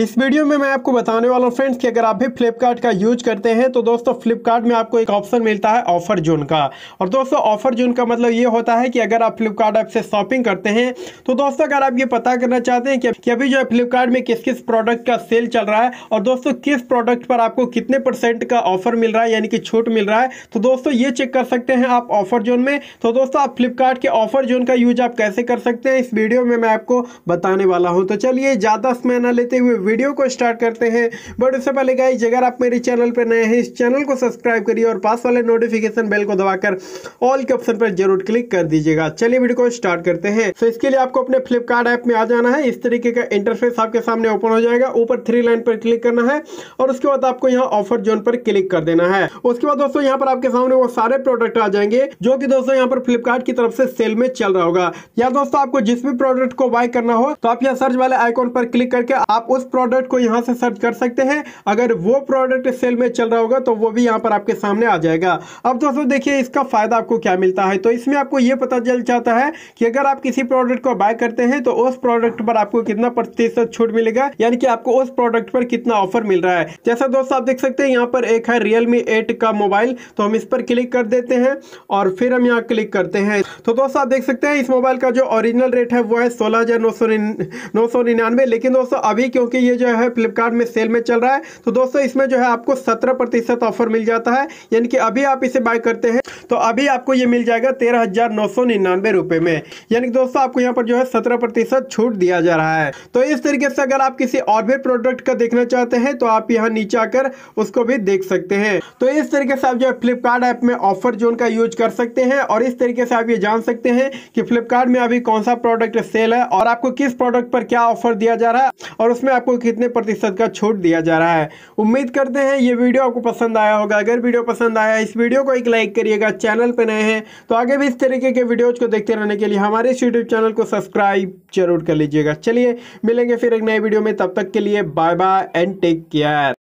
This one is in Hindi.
इस वीडियो में मैं आपको बताने वाला हूँ फ्रेंड्स कि अगर आप भी फ्लिपकार्ट का यूज करते हैं तो दोस्तों फ्लिपकार्ट में आपको एक ऑप्शन मिलता है ऑफर जोन का और दोस्तों ऑफर जोन का मतलब ये होता है कि अगर आप फ्लिपकार्ट ऐप से शॉपिंग करते हैं तो दोस्तों अगर आप ये पता करना चाहते हैं कि अभी जो है फ्लिपकार्ट में किस किस प्रोडक्ट का सेल चल रहा है और दोस्तों किस प्रोडक्ट पर आपको कितने परसेंट का ऑफर मिल रहा है यानी कि छूट मिल रहा है तो दोस्तों ये चेक कर सकते हैं आप ऑफर जोन में तो दोस्तों आप फ्लिपकार्ट के ऑफर जोन का यूज आप कैसे कर सकते हैं इस वीडियो में मैं आपको बताने वाला हूँ तो चलिए ज़्यादा समय ना लेते हुए वीडियो को स्टार्ट करते हैं बट उससे पहले गाइज अगर आप मेरे चैनल पर नए हैं इस चैनल को सब्सक्राइब करिए और पास वाले नोटिफिकेशन बेल को दबाकर ऑल के ऑप्शन पर जरूर क्लिक कर दीजिएगा चलिए वीडियो को स्टार्ट करते हैं तो इसके लिए आपको अपने फ्लिपकार्ट ऐप में आ जाना है इस तरीके का इंटरफेस आपके सामने ओपन हो जाएगा ऊपर थ्री लाइन पर क्लिक करना है और उसके बाद आपको यहाँ ऑफर जोन पर क्लिक कर देना है उसके बाद दोस्तों यहाँ पर आपके सामने वो सारे प्रोडक्ट आ जाएंगे जो कि दोस्तों यहाँ पर फ्लिपकार्ट की तरफ से सेल में चल रहा होगा या दोस्तों आपको जिस भी प्रोडक्ट को बाय करना हो तो आप यहाँ सर्च वाले आइकॉन पर क्लिक करके आप उस प्रोडक्ट को यहाँ से सर्च कर सकते हैं अगर वो प्रोडक्ट सेल में चल रहा होगा तो वो भी यहाँ पर आपके सामने आ जाएगा अब दोस्तों देखिए इसका फ़ायदा आपको क्या मिलता है तो इसमें आपको ये पता चल जाता है कि अगर आप किसी प्रोडक्ट को बाय करते हैं तो उस प्रोडक्ट पर आपको कितना प्रतिशत छूट मिलेगा यानी कि आपको उस प्रोडक्ट पर कितना ऑफर मिल रहा है जैसा दोस्तों आप देख सकते हैं यहाँ पर एक है रियलमी एट का मोबाइल तो हम इस पर क्लिक कर देते हैं और फिर हम यहाँ क्लिक करते हैं तो दोस्तों आप देख सकते हैं इस मोबाइल का जो ओरिजिनल रेट है वो है सोलह हजार लेकिन दोस्तों अभी क्योंकि ये जो है फ्लिपकार्ट में सेल में चल रहा है तो दोस्तों इसमें जो है आपको सत्रह प्रतिशत ऑफर मिल जाता है यानी कि अभी आप इसे बाय करते हैं तो अभी आपको ये मिल जाएगा तेरह हजार नौ सौ निन्यानवे रुपये में यानी दोस्तों आपको यहाँ पर जो है सत्रह प्रतिशत छूट दिया जा रहा है तो इस तरीके से अगर आप किसी और भी प्रोडक्ट का देखना चाहते हैं तो आप यहाँ नीचे आकर उसको भी देख सकते हैं तो इस तरीके से आप जो है फ्लिपकार्ट ऐप में ऑफर जोन का यूज कर सकते हैं और इस तरीके से आप ये जान सकते हैं कि फ्लिपकार्ट में अभी कौन सा प्रोडक्ट सेल है और आपको किस प्रोडक्ट पर क्या ऑफर दिया जा रहा है और उसमें आपको कितने प्रतिशत का छूट दिया जा रहा है उम्मीद करते हैं ये वीडियो आपको पसंद आया होगा अगर वीडियो पसंद आया इस वीडियो को एक लाइक करिएगा चैनल पर नए हैं तो आगे भी इस तरीके के वीडियोज़ को देखते रहने के लिए हमारे इस यूट्यूब चैनल को सब्सक्राइब जरूर कर लीजिएगा चलिए मिलेंगे फिर एक नए वीडियो में तब तक के लिए bye bye and take care